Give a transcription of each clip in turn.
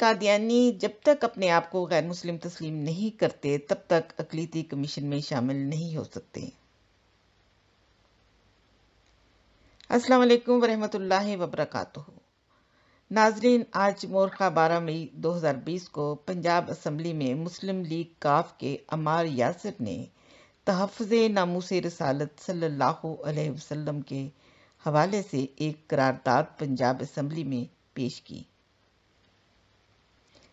कादियानी जब तक अपने आप को गैर मुस्लिम तस्लीम नहीं करते तब तक अकलीती कमीशन में शामिल नहीं हो सकते अस्सलाम वालेकुम वरहमतुल्लाहि वबरकातुहू नाजरीन आज मोरखा 12 मई 2020 को पंजाब असम्बली में मुस्लिम लीग काफ के अमार यासर ने तहफ़ नामूस रसालत सल्लल्लाहु अलैहि वसल्लम के हवाले से एक करारदाद पंजाब असम्बली में पेश की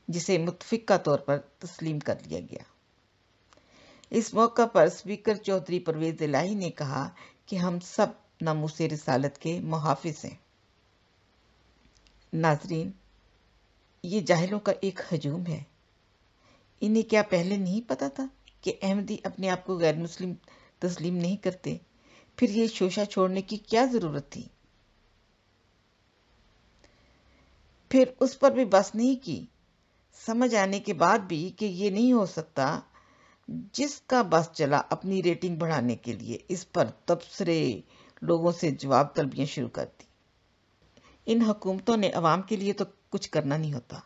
जिसे मुतफिका तौर पर तस्लीम कर लिया गया इस मौका पर स्पीकर चौधरी परवेज इलाही ने कहा कि हम सब नमूस रसालत के मुहाफिज हैं नाजरीन ये जाहिलों का एक हजूम है इन्हें क्या पहले नहीं पता था कि अहमदी अपने आप को गैर मुस्लिम तस्लीम नहीं करते फिर ये शोशा छोड़ने की क्या ज़रूरत थी फिर उस पर भी बस नहीं की समझ आने के बाद भी कि ये नहीं हो सकता जिसका बस चला अपनी रेटिंग बढ़ाने के लिए इस पर तबसरे लोगों से जवाब तलबियाँ शुरू कर दी इन हुकूमतों ने अवाम के लिए तो कुछ करना नहीं होता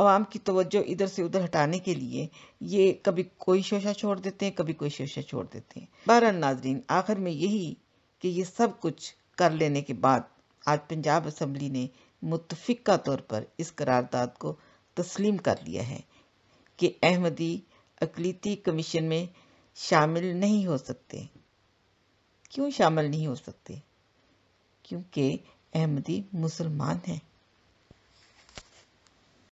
आवाम की तवज्जो इधर से उधर हटाने के लिए ये कभी कोई शोशा छोड़ देते हैं कभी कोई शोशा छोड़ देते हैं बहर नाजरीन आखिर में यही कि ये सब कुछ कर लेने के बाद आज पंजाब असम्बली ने मुतफ़ा तौर पर इस करारदाद को तस्लीम कर लिया है कि अहमदी अकलीती कमीशन में शामिल नहीं हो सकते क्यों शामिल नहीं हो सकते क्योंकि अहमदी मुसलमान हैं